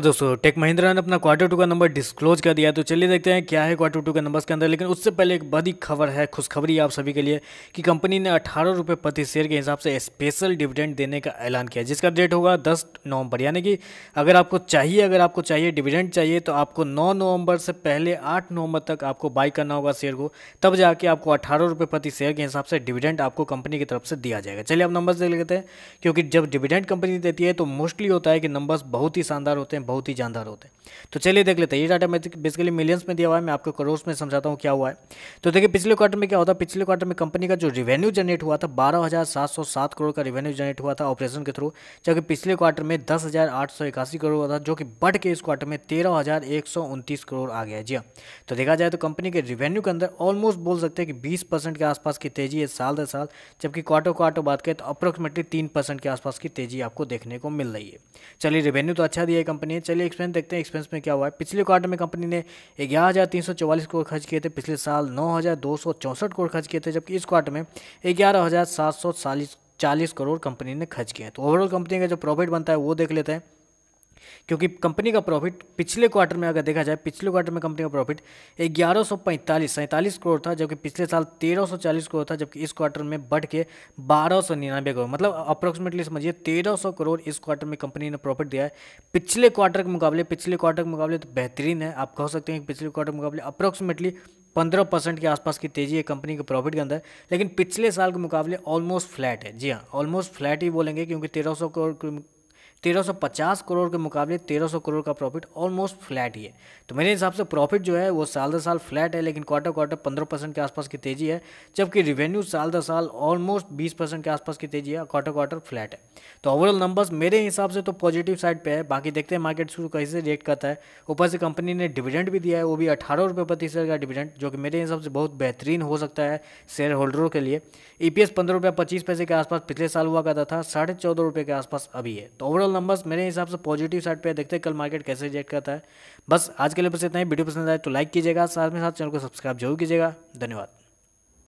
दोस्तों टेक महिंद्रा ने अपना क्वार्टर टू का नंबर डिस्क्लोज कर दिया तो चलिए देखते हैं क्या है क्वार्टर टू का नंबर्स के अंदर लेकिन उससे पहले एक बड़ी खबर है खुशखबरी आप सभी के लिए कि कंपनी ने अठारह रुपये प्रति शेयर के हिसाब से स्पेशल डिविडेंड देने का ऐलान किया जिसका डेट होगा दस नवंबर यानी कि अगर आपको चाहिए अगर आपको चाहिए डिविडेंड चाहिए तो आपको नौ नवंबर से पहले आठ नवंबर तक आपको बाई करना होगा शेयर को तब जाके आपको अठारह रुपये प्रति शेयर के हिसाब से डिविडेंड आपको कंपनी की तरफ से दिया जाएगा चलिए आप नंबर्स देख लेते हैं क्योंकि जब डिविडेंड कंपनी देती है तो मोस्टली होता है कि नंबर्स बहुत ही शानदार होते हैं बहुत ही जानदार होते हैं तो चलिए देख लेते हैं ये डाटा बेसिकली मिलियंस में दिया हुआ है मैं आपको करोड़ में समझाता हूँ क्या हुआ है तो देखिए पिछले क्वार्टर में क्या होता है पिछले क्वार्टर में कंपनी का जो रेवेन्यू जनरेट हुआ था बारह करोड़ का रेवेन्यू जनरेट हुआ था ऑपरेशन के थ्रू जबकि पिछले क्वार्टर में दस करोड़ हुआ था जो कि बढ़ के इस क्वार्टर में तेरह करोड़ आ गया जी हाँ तो देखा जाए तो कंपनी के रेवेन्यू के अंदर ऑलमोस्ट बोल सकते हैं कि बीस के आसपास की तेजी है साल दर साल जबकि क्वार्टर क्वार्टर बात करें तो अप्रोक्सीमेटली तीन के आसपास की तेजी आपको देखने को मिल रही है चलिए रेवेन्यू तो अच्छा दिया है कंपनी कंपनी है चलिए एक्सपेंस देखते हैं एक्सपेंस में क्या हुआ है पिछले क्वार्टर में कंपनी ने ग्यारह हज़ार तीन सौ चौवालीस करोड़ खर्च किए थे पिछले साल नौ हज़ार दो सौ चौंसठ करोड़ खर्च किए थे जबकि इस क्वार्टर में ग्यारह हज़ार सात सौ चालीस करोड़ कंपनी ने खर्च किए हैं तो ओवरऑल कंपनी का जो प्रॉफिट बनता है वो देख लेते हैं क्योंकि कंपनी का प्रॉफिट पिछले क्वार्टर में अगर देखा जाए पिछले क्वार्टर में कंपनी का प्रॉफिट ग्यारह सौ करोड़ था जबकि पिछले साल 1340 करोड़ था जबकि इस क्वार्टर में बढ़ के बारह करोड़ मतलब अप्रोक्सीमेटली समझिए 1300 करोड़ इस क्वार्टर में कंपनी ने प्रॉफिट दिया है पिछले क्वार्टर के मुकाबले पिछले क्वार्टर के मुकाबले तो बेहतरीन है आप कह सकते हैं कि पिछले क्वार्टर के मुकाबले अप्रोक्सीमेटली पंद्रह परसेंट के आसपास की तेजी है कंपनी के प्रॉफिट के अंदर लेकिन पिछले साल के मुकाबले ऑलमोस्ट फ्लैट है जी हाँ ऑलमोस्ट फ्लैट ही बोलेंगे क्योंकि तेरह सौ करोड़ 1350 करोड़ के मुकाबले 1300 करोड़ का प्रॉफिट ऑलमोस्ट फ्लैट ही है तो मेरे हिसाब से प्रॉफिट जो है वो साल दर साल फ्लैट है लेकिन क्वार्टर क्वार्टर 15 परसेंट के आसपास की तेजी है जबकि रिवेन्यू साल दर साल ऑलमोस्ट 20 परसेंट के आसपास की तेजी है क्वार्टर क्वार्टर फ्लैट है तो ओवरऑल नंबर्स मेरे हिसाब से तो पॉजिटिव साइड पे है बाकी देखते हैं मार्केट शुरू कैसे रिएक्ट करता है ऊपर से कंपनी ने डिविडेंड भी दिया है वो भी अठारह रुपये प्रति शेयर का डिविडेंड जो कि मेरे हिसाब से बहुत बेहतरीन हो सकता है शेयर होल्डरों के लिए ई पी एस पंद्रह रुपये पच्चीस पैसे के आसपास पिछले साल हुआ करता था साढ़े चौदह रुपये के आसपास अभी है तो ओवरऑल नंबर्स मेरे हिसाब से पॉजिटिव साइड पर देखते हैं कल मार्केट कैसे रिएक्ट करता है बस आज के लिए बस इतना ही वीडियो पसंद आए तो लाइक कीजिएगा साथ में साथ चैनल को सब्सक्राइब जरूर कीजिएगा धन्यवाद